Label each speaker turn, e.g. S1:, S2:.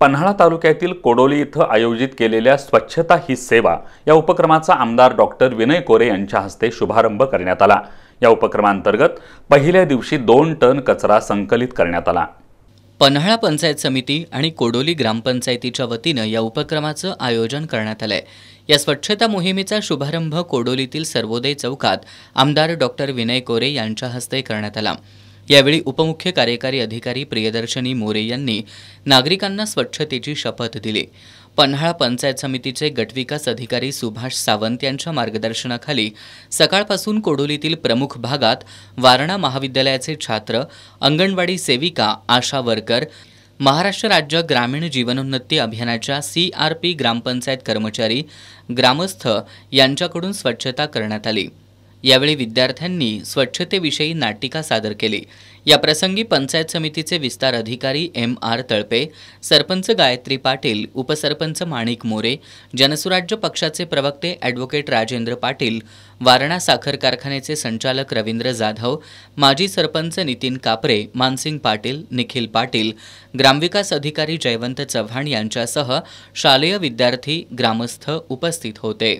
S1: पन्हाळा तालुक्यातील कोडोली इथं आयोजित केलेल्या स्वच्छता ही सेवा या उपक्रमाचा आमदार डॉक्टर विनय कोरे यांच्या हस्ते शुभारंभ करण्यात आला या उपक्रमांतर्गत पहिल्या दिवशी दोन टन कचरा संकलित करण्यात आला
S2: पन्हाळा पंचायत समिती आणि कोडोली ग्रामपंचायतीच्या वतीनं या उपक्रमाचं आयोजन करण्यात आलं या स्वच्छता मोहिमेचा शुभारंभ कोडोलीतील सर्वोदय चौकात आमदार डॉक्टर विनय कोरे यांच्या हस्ते करण्यात आला यावेळी उपमुख्य कार्यकारी अधिकारी प्रियदर्शनी मोरे यांनी नागरिकांना स्वच्छतेची शपथ दिली पन्हाळा पंचायत समितीचे गटविकास अधिकारी सुभाष सावंत यांच्या मार्गदर्शनाखाली सकाळपासून कोडोलीतील प्रमुख भागात वारणा महाविद्यालयाचे छात्र अंगणवाडी सेविका आशा वर्कर महाराष्ट्र राज्य ग्रामीण जीवनोन्नती अभियानाच्या सी आर पी ग्रामपंचायत कर्मचारी ग्रामस्थ यांच्याकडून स्वच्छता करण्यात आली यावेळी विद्यार्थ्यांनी स्वच्छतेविषयी नाटिका सादर केली या प्रसंगी पंचायत समितीचे विस्तार अधिकारी एम आर तळपे सरपंच गायत्री पाटील उपसरपंच माणिक मोरे जनसुराज्य पक्षाचे प्रवक्ते ॲडव्होकेट राजेंद्र पाटील वारणा साखर कारखान्याचे संचालक रवींद्र जाधव माजी सरपंच नितीन कापरे मानसिंग पाटील निखिल पाटील ग्रामविकास अधिकारी जयवंत चव्हाण यांच्यासह शालेय विद्यार्थी ग्रामस्थ उपस्थित होते